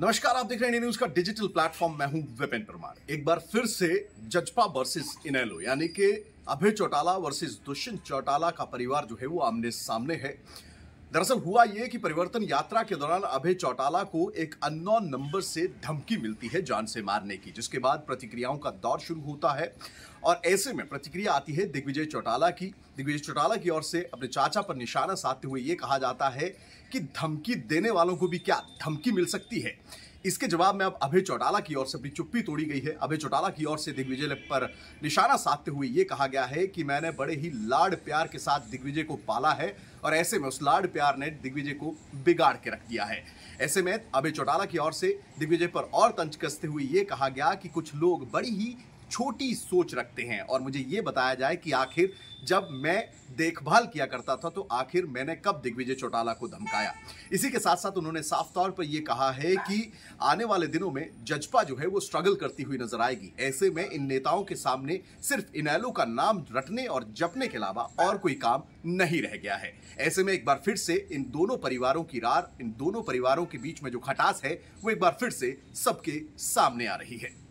नमस्कार आप देख रहे हैं न्यूज का डिजिटल प्लेटफॉर्म मैं हूं विपिन परमार एक बार फिर से जजपा वर्सेस इनेलो यानी कि अभय चौटाला वर्सेस दुष्यंत चौटाला का परिवार जो है वो आमने सामने है दरअसल हुआ ये कि परिवर्तन यात्रा के दौरान अभय चौटाला को एक अननोन नंबर से धमकी मिलती है जान से मारने की जिसके बाद प्रतिक्रियाओं का दौर शुरू होता है और ऐसे में प्रतिक्रिया आती है दिग्विजय चौटाला की दिग्विजय चौटाला की ओर से अपने चाचा पर निशाना साधते हुए ये कहा जाता है कि धमकी देने वालों को भी क्या धमकी मिल सकती है इसके जवाब में अब अभय चौटाला की ओर से अपनी चुप्पी तोड़ी गई है अभय चौटाला की ओर से दिग्विजय पर निशाना साधते हुए ये कहा गया है कि मैंने बड़े ही लाड प्यार के साथ दिग्विजय को पाला है और ऐसे में उस लाड प्यार ने दिग्विजय को बिगाड़ के रख दिया है ऐसे में अभय चौटाला की ओर से दिग्विजय पर और तंज कसते हुए ये कहा गया कि कुछ लोग बड़ी ही छोटी सोच रखते हैं और मुझे ये बताया जाए कि आखिर जब मैं देखभाल किया करता था तो आखिर मैंने कब दिग्विजय चौटाला को धमकाया इसी के साथ साथ उन्होंने साफ तौर पर यह कहा है कि आने वाले दिनों में जजपा जो है वो स्ट्रगल करती हुई नजर आएगी ऐसे में इन नेताओं के सामने सिर्फ इनैलो का नाम रटने और जपने के अलावा और कोई काम नहीं रह गया है ऐसे में एक बार फिर से इन दोनों परिवारों की रार इन दोनों परिवारों के बीच में जो खटास है वो एक बार फिर से सबके सामने आ रही है